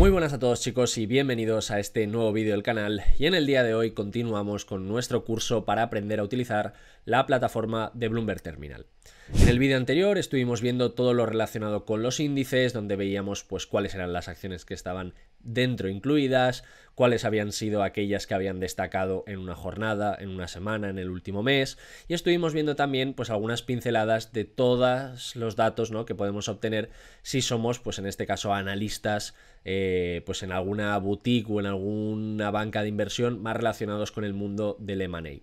Muy buenas a todos chicos y bienvenidos a este nuevo vídeo del canal y en el día de hoy continuamos con nuestro curso para aprender a utilizar la plataforma de Bloomberg Terminal. En el vídeo anterior estuvimos viendo todo lo relacionado con los índices, donde veíamos pues cuáles eran las acciones que estaban dentro incluidas, cuáles habían sido aquellas que habían destacado en una jornada, en una semana, en el último mes, y estuvimos viendo también pues algunas pinceladas de todos los datos que podemos obtener si somos pues en este caso analistas eh, pues en alguna boutique o en alguna banca de inversión más relacionados con el mundo del M&A.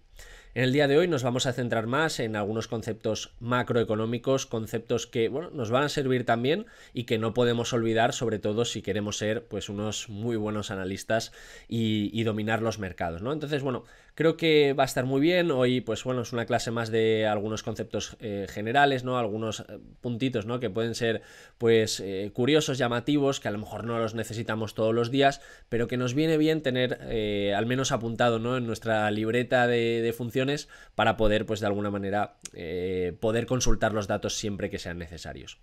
En el día de hoy nos vamos a centrar más en algunos conceptos macroeconómicos, conceptos que bueno, nos van a servir también y que no podemos olvidar, sobre todo si queremos ser pues, unos muy buenos analistas y, y dominar los mercados. ¿no? Entonces, bueno, Creo que va a estar muy bien. Hoy, pues bueno, es una clase más de algunos conceptos eh, generales, ¿no? Algunos eh, puntitos, ¿no? Que pueden ser, pues, eh, curiosos, llamativos, que a lo mejor no los necesitamos todos los días, pero que nos viene bien tener al menos apuntado, ¿no? En nuestra libreta de, de funciones para poder, pues, de alguna manera, poder consultar los datos siempre que sean necesarios.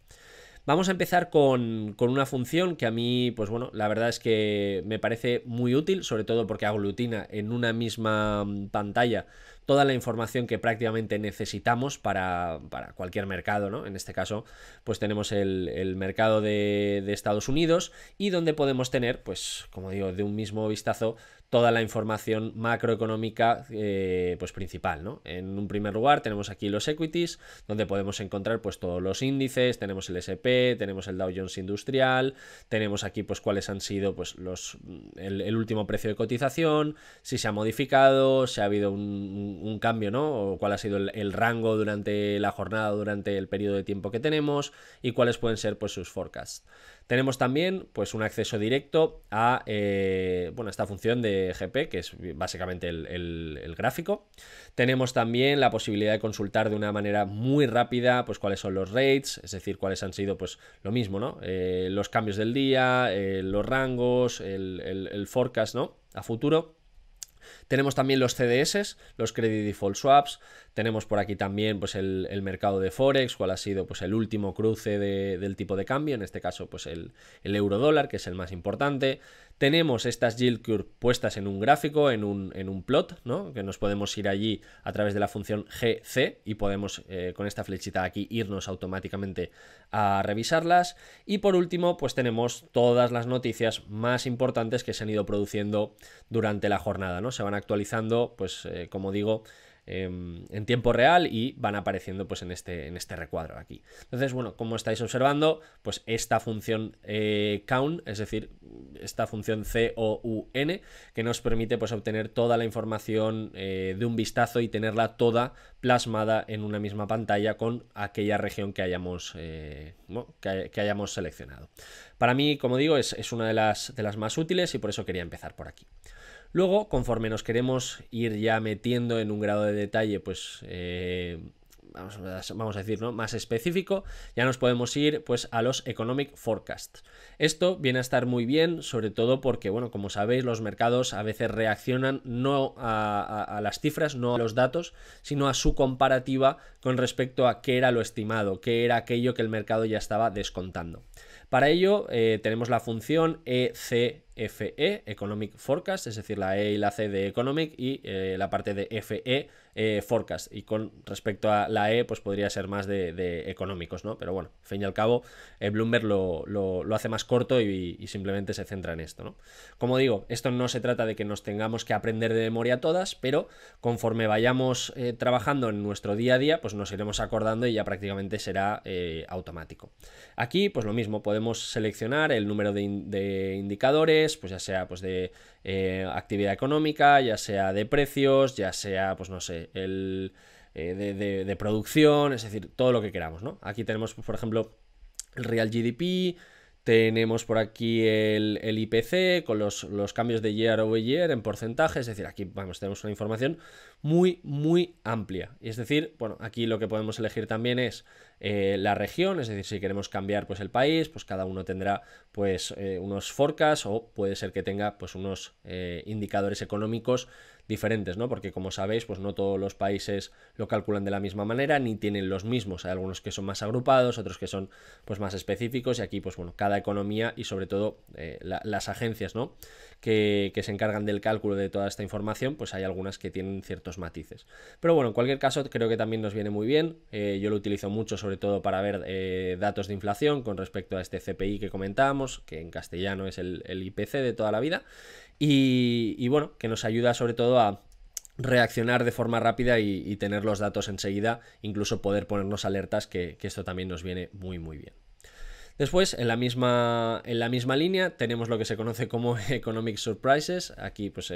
Vamos a empezar con, una función que a mí, pues bueno, la verdad es que me parece muy útil, sobre todo porque aglutina en una misma mm, pantalla toda la información que prácticamente necesitamos para, cualquier mercado, ¿no? En este caso, pues tenemos el, mercado de, de Estados Unidos y donde podemos tener, pues como digo, de un mismo vistazo, toda la información macroeconómica eh, pues principal. ¿no? En un primer lugar tenemos aquí los equities, donde podemos encontrar pues todos los índices, tenemos el SP, tenemos el Dow Jones Industrial, tenemos aquí pues cuáles han sido pues los, mm, el, último precio de cotización, si se ha modificado, si ha habido un, cambio, ¿no? o cuál ha sido el, rango durante la jornada, durante el periodo de tiempo que tenemos y cuáles pueden ser pues sus forecasts. Tenemos también pues, un acceso directo a eh, bueno, esta función de GP, que es básicamente el, gráfico. Tenemos también la posibilidad de consultar de una manera muy rápida pues, cuáles son los rates, es decir, cuáles han sido pues, lo mismo, ¿no? Eh, los cambios del día, eh, los rangos, el, forecast ¿no? a futuro. Tenemos también los CDS, los Credit Default Swaps, tenemos por aquí también pues, el, mercado de Forex, cuál ha sido pues, el último cruce del tipo de cambio, en este caso pues, el, euro dólar, que es el más importante. Tenemos estas yield curve puestas en un gráfico, en un, en un plot, ¿no? que nos podemos ir allí a través de la función GC y podemos eh, con esta flechita aquí irnos automáticamente a revisarlas. Y por último, pues tenemos todas las noticias más importantes que se han ido produciendo durante la jornada. ¿no? Se van actualizando, pues eh, como digo, Em, en tiempo real y van apareciendo pues en este, en este recuadro aquí. Entonces, bueno, como estáis observando, pues esta función eh, count, es decir, esta función C-O-U-N, que nos permite pues obtener toda la información eh, de un vistazo y tenerla toda plasmada en una misma pantalla con aquella región que hayamos, eh, hayamos seleccionado. Para mí, como digo, es, una de las más útiles y por eso quería empezar por aquí. Luego, conforme nos queremos ir ya metiendo en un grado de detalle, pues... Eh, vamos, a decir, Más específico, ya nos podemos ir pues a los economic forecasts. Esto viene a estar muy bien, sobre todo porque, bueno, como sabéis, los mercados a veces reaccionan no a, las cifras, no a los datos, sino a su comparativa con respecto a qué era lo estimado, qué era aquello que el mercado ya estaba descontando. Para ello eh, tenemos la función EC e. FE, Economic Forecast, es decir, la E y la C de Economic y eh, la parte de FE, eh, Forecast. Y con respecto a la E, pues podría ser más de, económicos, ¿no? Pero bueno, fin y al cabo, eh, Bloomberg lo, hace más corto y, simplemente se centra en esto, ¿no? Como digo, esto no se trata de que nos tengamos que aprender de memoria todas, pero conforme vayamos trabajando en nuestro día a día, pues nos iremos acordando y ya prácticamente será automático. Aquí, pues lo mismo, podemos seleccionar el número de indicadores, pues ya sea pues, de eh, actividad económica, ya sea de precios, ya sea, pues no sé, el, eh, de, producción, es decir, todo lo que queramos, Aquí tenemos, por ejemplo, el Real GDP, tenemos por aquí el, IPC con los, cambios de year over year en porcentaje, es decir, aquí vamos, tenemos una información muy, muy amplia. y Es decir, bueno, aquí lo que podemos elegir también es eh, la región, es decir, si queremos cambiar pues el país, pues cada uno tendrá pues eh, unos forecasts o puede ser que tenga pues unos eh, indicadores económicos diferentes, ¿no? Porque como sabéis, pues no todos los países lo calculan de la misma manera ni tienen los mismos. Hay algunos que son más agrupados, otros que son pues más específicos y aquí pues bueno, cada economía y sobre todo eh, las agencias, ¿no? Que, se encargan del cálculo de toda esta información, pues hay algunas que tienen ciertos matices. Pero bueno, en cualquier caso creo que también nos viene muy bien. Eh, yo lo utilizo mucho sobre todo para ver eh, datos de inflación con respecto a este CPI que comentábamos, que en castellano es el, IPC de toda la vida. y bueno, que nos ayuda sobre todo a reaccionar de forma rápida y, tener los datos enseguida, incluso poder ponernos alertas, que, esto también nos viene muy, muy bien. Después, en la, misma, en la misma línea, tenemos lo que se conoce como Economic Surprises. Aquí, pues,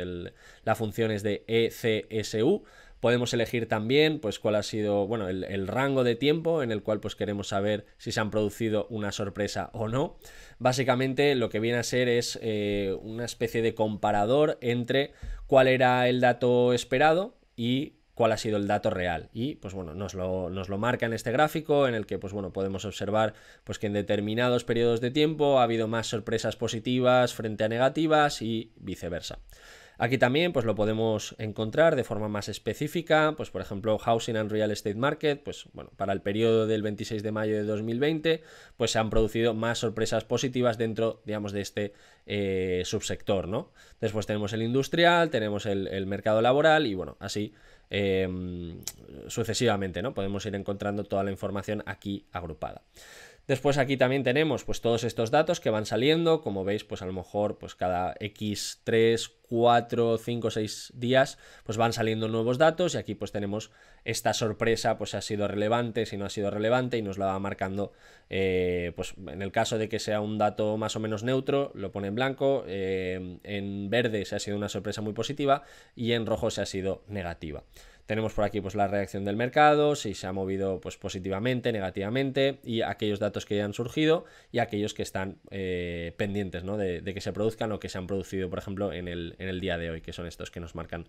la función es de ECSU, Podemos elegir también pues cuál ha sido, bueno, el, rango de tiempo en el cual pues queremos saber si se han producido una sorpresa o no. Básicamente lo que viene a ser es eh, una especie de comparador entre cuál era el dato esperado y cuál ha sido el dato real. Y pues bueno, nos lo, nos lo, marca en este gráfico en el que pues bueno, podemos observar pues que en determinados periodos de tiempo ha habido más sorpresas positivas frente a negativas y viceversa. Aquí también pues lo podemos encontrar de forma más específica, pues por ejemplo Housing and Real Estate Market, pues bueno, para el periodo del 26 de mayo de 2020 pues se han producido más sorpresas positivas dentro, digamos, de este eh, subsector, ¿no? Después tenemos el industrial, tenemos el, mercado laboral y bueno, así em, sucesivamente, ¿no? Podemos ir encontrando toda la información aquí agrupada. Después aquí también tenemos pues todos estos datos que van saliendo, como veis pues a lo mejor pues cada X 3, 4, 5, 6 días pues van saliendo nuevos datos y aquí pues tenemos esta sorpresa pues si ha sido relevante, si no ha sido relevante y nos la va marcando eh, pues en el caso de que sea un dato más o menos neutro lo pone en blanco, eh, en verde se ha sido una sorpresa muy positiva y en rojo se ha sido negativa. Tenemos por aquí pues, la reacción del mercado, si se ha movido pues, positivamente, negativamente, y aquellos datos que ya han surgido y aquellos que están eh, pendientes de, que se produzcan o que se han producido, por ejemplo, en el, en el día de hoy, que son estos que nos marcan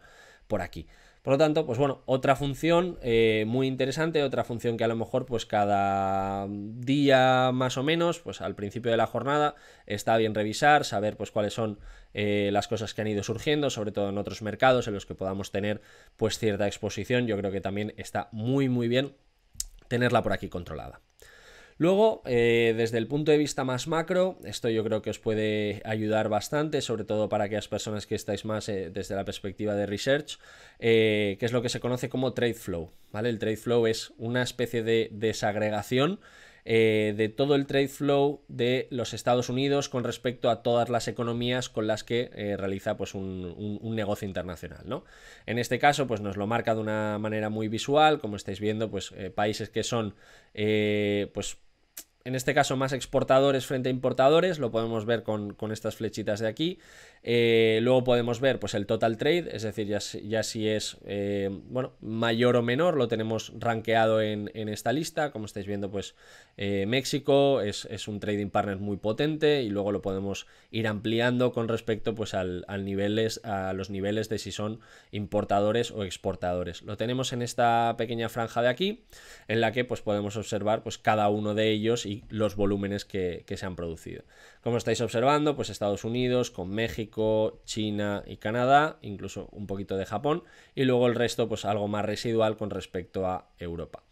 por aquí. Por lo tanto, pues bueno, otra función eh, muy interesante, otra función que a lo mejor pues cada día más o menos, pues al principio de la jornada está bien revisar, saber pues cuáles son eh, las cosas que han ido surgiendo, sobre todo en otros mercados en los que podamos tener pues cierta exposición. Yo creo que también está muy muy bien tenerla por aquí controlada. Luego, eh, desde el punto de vista más macro, esto yo creo que os puede ayudar bastante, sobre todo para aquellas personas que estáis más eh, desde la perspectiva de research, eh, que es lo que se conoce como trade flow. ¿vale? El trade flow es una especie de desagregación de todo el trade flow de los Estados Unidos con respecto a todas las economías con las que realiza pues, un, negocio internacional. ¿no? En este caso, pues nos lo marca de una manera muy visual, como estáis viendo, pues países que son pues en este caso más exportadores frente a importadores, lo podemos ver con, estas flechitas de aquí. Eh, luego podemos ver pues el total trade, es decir, ya, si es eh, bueno, mayor o menor, lo tenemos rankeado en, esta lista. Como estáis viendo, pues eh, México es, un trading partner muy potente y luego lo podemos ir ampliando con respecto pues al niveles, a los niveles de si son importadores o exportadores. Lo tenemos en esta pequeña franja de aquí, en la que pues podemos observar pues cada uno de ellos y los volúmenes que, se han producido. Como estáis observando, pues Estados Unidos con México, China y Canadá, incluso un poquito de Japón, y luego el resto pues algo más residual con respecto a Europa.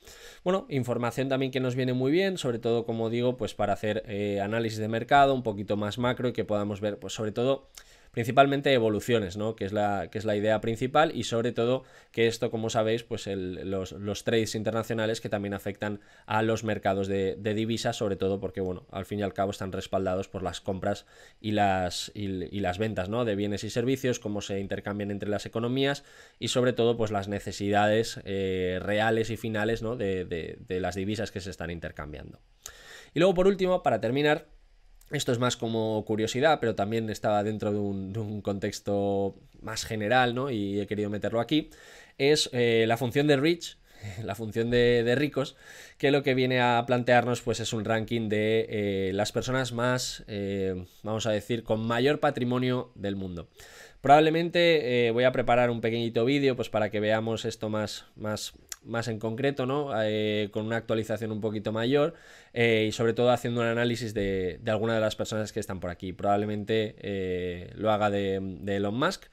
Bueno, información también que nos viene muy bien, sobre todo como digo, pues para hacer eh, análisis de mercado un poquito más macro y que podamos ver pues sobre todo principalmente evoluciones, ¿no? Que es la, que es la idea principal y sobre todo que esto, como sabéis, pues los, los, trades internacionales que también afectan a los mercados de, divisas, sobre todo porque, bueno, al fin y al cabo están respaldados por las compras y las, y, las ventas, ¿no? De bienes y servicios, cómo se intercambian entre las economías y sobre todo, pues las necesidades eh, reales y finales, ¿no? de las divisas que se están intercambiando. Y luego, por último, para terminar, esto es más como curiosidad, pero también estaba dentro de un, contexto más general, ¿no? Y he querido meterlo aquí. Es eh, la función de Rich, la función de, ricos, que lo que viene a plantearnos pues es un ranking de eh, las personas más, eh, vamos a decir, con mayor patrimonio del mundo. Probablemente voy a preparar un pequeñito vídeo pues para que veamos esto más, más más en concreto, ¿no? Eh, con una actualización un poquito mayor eh, y sobre todo haciendo un análisis de, de, alguna de las personas que están por aquí. Probablemente eh, lo haga de, Elon Musk.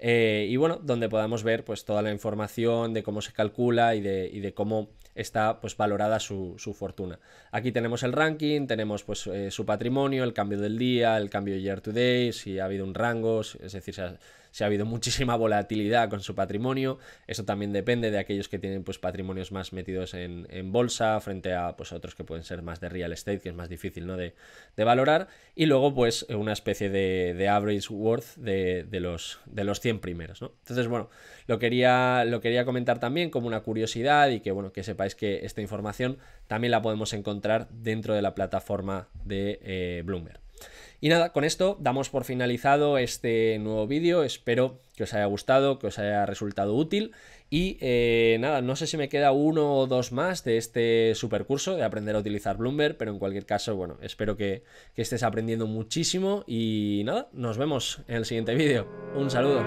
y bueno, donde podamos ver pues toda la información de cómo se calcula y de, y de cómo está pues valorada su, fortuna. Aquí tenemos el ranking, tenemos pues su patrimonio, el cambio del día, el cambio year to day, si ha habido un rango, es decir, se se ha habido muchísima volatilidad con su patrimonio. Eso también depende de aquellos que tienen pues, patrimonios más metidos en, bolsa frente a pues, otros que pueden ser más de real estate, que es más difícil ¿no? de, valorar. Y luego, pues, una especie de, average worth de, los, de los 100 primeros. ¿no? Entonces, bueno, lo quería, lo quería comentar también como una curiosidad y que, bueno, que sepáis que esta información también la podemos encontrar dentro de la plataforma de eh, Bloomberg. Y nada, con esto damos por finalizado este nuevo vídeo. Espero que os haya gustado, que os haya resultado útil. Y eh, nada, no sé si me queda uno o dos más de este supercurso de aprender a utilizar Bloomberg, pero en cualquier caso, bueno, espero que, que estés aprendiendo muchísimo. Y nada, nos vemos en el siguiente vídeo. Un saludo.